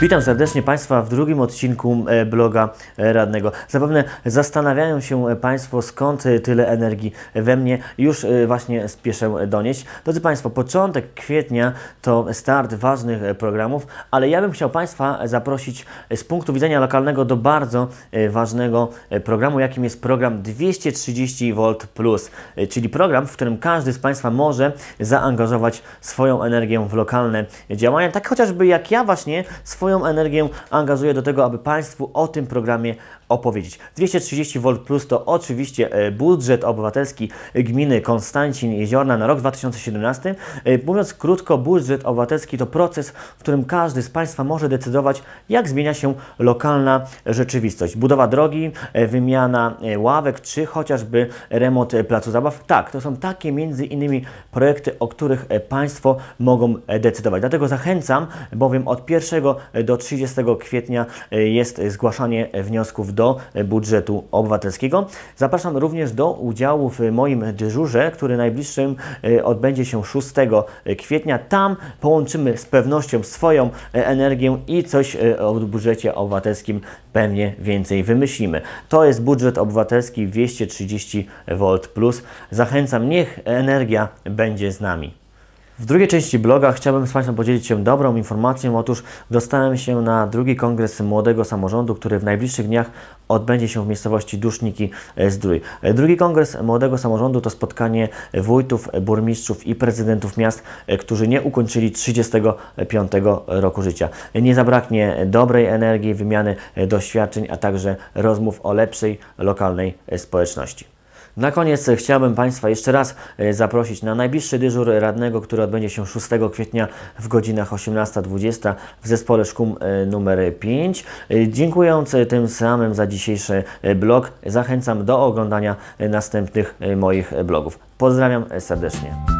Witam serdecznie Państwa w drugim odcinku e, bloga e, radnego. Zapewne zastanawiają się e, Państwo, skąd tyle energii we mnie. Już właśnie spieszę donieść. Drodzy Państwo, początek kwietnia to start ważnych programów, ale ja bym chciał Państwa zaprosić z punktu widzenia lokalnego do bardzo ważnego programu, jakim jest program 230V+, czyli program, w którym każdy z Państwa może zaangażować swoją energię w lokalne działania, tak chociażby jak ja właśnie swoją energię angażuje do tego, aby Państwu o tym programie opowiedzieć. 230 V Plus to oczywiście e, budżet obywatelski gminy Konstancin Jeziorna na rok 2017. E, mówiąc krótko, budżet obywatelski to proces, w którym każdy z Państwa może decydować, jak zmienia się lokalna rzeczywistość. Budowa drogi, e, wymiana ławek, czy chociażby remont placu zabaw. Tak, to są takie między innymi projekty, o których Państwo mogą decydować. Dlatego zachęcam, bowiem od 1 do 30 kwietnia e, jest zgłaszanie wniosków do budżetu obywatelskiego. Zapraszam również do udziału w moim dyżurze, który najbliższym e, odbędzie się 6 kwietnia. Tam połączymy z pewnością swoją e, energię i coś o budżecie obywatelskim pewnie więcej wymyślimy. To jest budżet obywatelski 230 V+. Zachęcam, niech energia będzie z nami. W drugiej części bloga chciałbym z Państwem podzielić się dobrą informacją. Otóż dostałem się na drugi kongres młodego samorządu, który w najbliższych dniach odbędzie się w miejscowości Duszniki Zdrój. Drugi kongres młodego samorządu to spotkanie wójtów, burmistrzów i prezydentów miast, którzy nie ukończyli 35 roku życia. Nie zabraknie dobrej energii, wymiany doświadczeń, a także rozmów o lepszej lokalnej społeczności. Na koniec chciałbym Państwa jeszcze raz e, zaprosić na najbliższy dyżur radnego, który odbędzie się 6 kwietnia w godzinach 18.20 w zespole szkół e, numer 5. E, dziękując tym samym za dzisiejszy blog, zachęcam do oglądania następnych moich blogów. Pozdrawiam serdecznie.